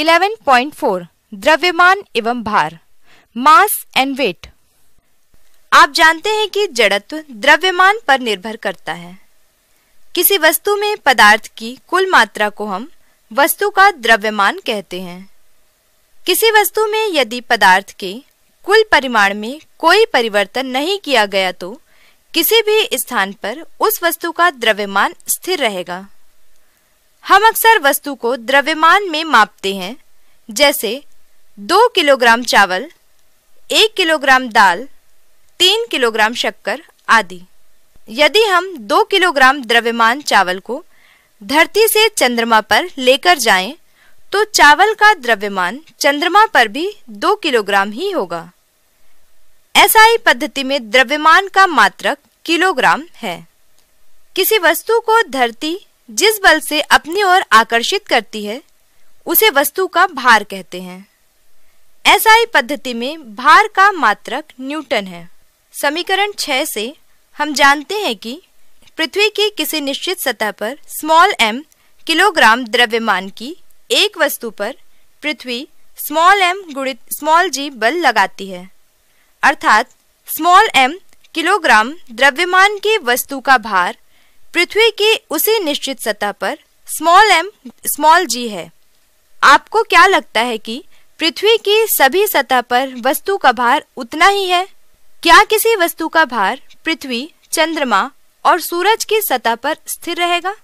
11.4 द्रव्यमान एवं भार मास एंड वेट आप जानते हैं कि जड़त्व द्रव्यमान पर निर्भर करता है किसी वस्तु में पदार्थ की कुल मात्रा को हम वस्तु का द्रव्यमान कहते हैं किसी वस्तु में यदि पदार्थ के कुल परिमाण में कोई परिवर्तन नहीं किया गया तो किसी भी स्थान पर उस वस्तु का द्रव्यमान स्थिर रहेगा हम अक्सर वस्तु को द्रव्यमान में मापते हैं जैसे दो किलोग्राम चावल एक किलोग्राम दाल तीन किलोग्राम शक्कर आदि यदि हम दो किलोग्राम द्रव्यमान चावल को धरती से चंद्रमा पर लेकर जाएं, तो चावल का द्रव्यमान चंद्रमा पर भी दो किलोग्राम ही होगा ऐसा ही पद्धति में द्रव्यमान का मात्रक किलोग्राम है किसी वस्तु को धरती जिस बल से अपनी ओर आकर्षित करती है उसे वस्तु का भार कहते हैं ही पद्धति में भार का मात्रक न्यूटन है समीकरण 6 से हम जानते हैं कि पृथ्वी की किसी निश्चित सतह पर स्मॉल एम किलोग्राम द्रव्यमान की एक वस्तु पर पृथ्वी स्मॉल एम गुणित स्मॉल जी बल लगाती है अर्थात स्मॉल एम किलोग्राम द्रव्यमान की वस्तु का भार पृथ्वी की उसी निश्चित सतह पर स्मॉल एम स्मॉल जी है आपको क्या लगता है कि पृथ्वी की सभी सतह पर वस्तु का भार उतना ही है क्या किसी वस्तु का भार पृथ्वी चंद्रमा और सूरज की सतह पर स्थिर रहेगा